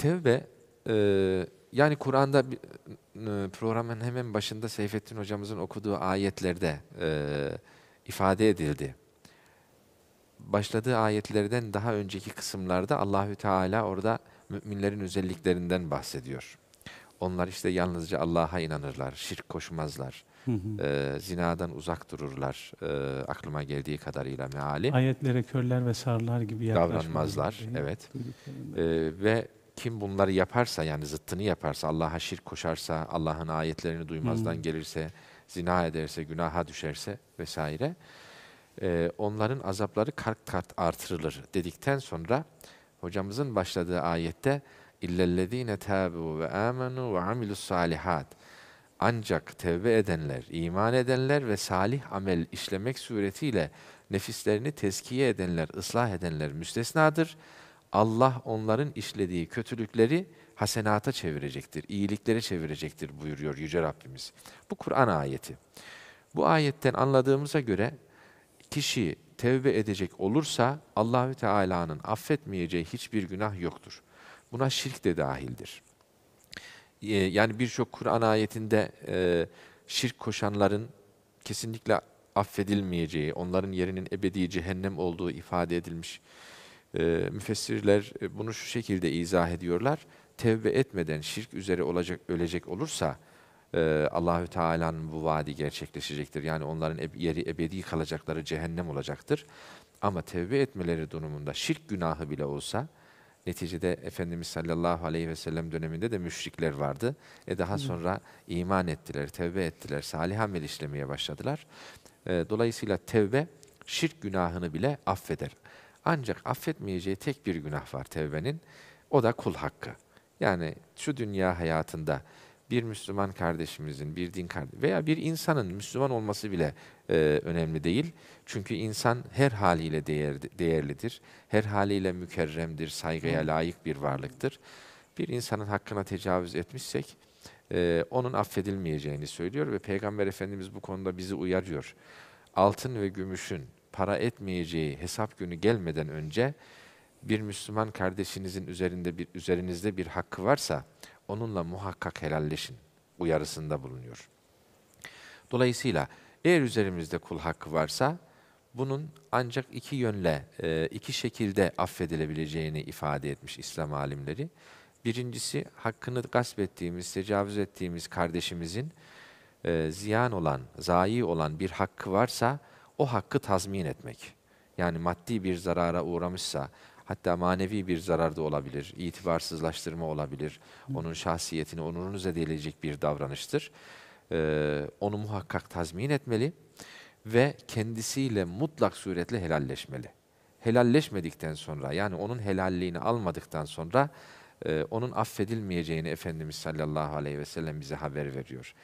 Tevbe e, yani Kur'an'da e, programın hemen başında Seyfettin hocamızın okuduğu ayetlerde e, ifade edildi. Başladığı ayetlerden daha önceki kısımlarda Allahü Teala orada müminlerin özelliklerinden bahsediyor. Onlar işte yalnızca Allah'a inanırlar, şirk koşmazlar, hı hı. E, zinadan uzak dururlar e, aklıma geldiği kadarıyla meali. Ayetlere körler ve sarılar gibi davranmazlar. Evet. E, ve kim bunları yaparsa yani zıttını yaparsa, Allah'a şirk koşarsa, Allah'ın ayetlerini duymazdan hmm. gelirse, zina ederse, günaha düşerse vesaire e, onların azapları kart kart artırılır dedikten sonra hocamızın başladığı ayette illellezine tabu ve amenu ve amilus salihat ancak tevbe edenler, iman edenler ve salih amel işlemek suretiyle nefislerini tezkiye edenler, ıslah edenler müstesnadır. Allah onların işlediği kötülükleri hasenata çevirecektir, iyiliklere çevirecektir buyuruyor Yüce Rabbimiz. Bu Kur'an ayeti. Bu ayetten anladığımıza göre kişi tevbe edecek olursa Allahü Teala'nın affetmeyeceği hiçbir günah yoktur. Buna şirk de dahildir. Ee, yani birçok Kur'an ayetinde e, şirk koşanların kesinlikle affedilmeyeceği, onların yerinin ebedi cehennem olduğu ifade edilmiş. Ee, müfessirler e, bunu şu şekilde izah ediyorlar. Tevbe etmeden şirk üzere olacak ölecek olursa e, Allahü Teala'nın bu vaadi gerçekleşecektir. Yani onların yeri ebedi kalacakları cehennem olacaktır. Ama tevbe etmeleri durumunda şirk günahı bile olsa neticede Efendimiz sallallahu aleyhi ve sellem döneminde de müşrikler vardı. E daha sonra iman ettiler, tevbe ettiler, salih amel işlemeye başladılar. E, dolayısıyla tevbe şirk günahını bile affeder. Ancak affetmeyeceği tek bir günah var tevbenin. O da kul hakkı. Yani şu dünya hayatında bir Müslüman kardeşimizin, bir din kardeşi veya bir insanın Müslüman olması bile e, önemli değil. Çünkü insan her haliyle değer, değerlidir. Her haliyle mükerremdir, saygıya layık bir varlıktır. Bir insanın hakkına tecavüz etmişsek e, onun affedilmeyeceğini söylüyor ve Peygamber Efendimiz bu konuda bizi uyarıyor. Altın ve gümüşün para etmeyeceği hesap günü gelmeden önce bir Müslüman kardeşinizin üzerinde bir üzerinizde bir hakkı varsa onunla muhakkak helalleşin uyarısında bulunuyor. Dolayısıyla eğer üzerimizde kul hakkı varsa bunun ancak iki yönle, e, iki şekilde affedilebileceğini ifade etmiş İslam alimleri. Birincisi hakkını gasp ettiğimiz, tecavüz ettiğimiz kardeşimizin e, ziyan olan, zayi olan bir hakkı varsa o hakkı tazmin etmek. Yani maddi bir zarara uğramışsa, hatta manevi bir zarar da olabilir, itibarsızlaştırma olabilir, onun şahsiyetini, onurunu zedeleyecek bir davranıştır. Ee, onu muhakkak tazmin etmeli ve kendisiyle mutlak suretle helalleşmeli. Helalleşmedikten sonra, yani onun helalliğini almadıktan sonra, e, onun affedilmeyeceğini Efendimiz sallallahu aleyhi ve sellem bize haber veriyor.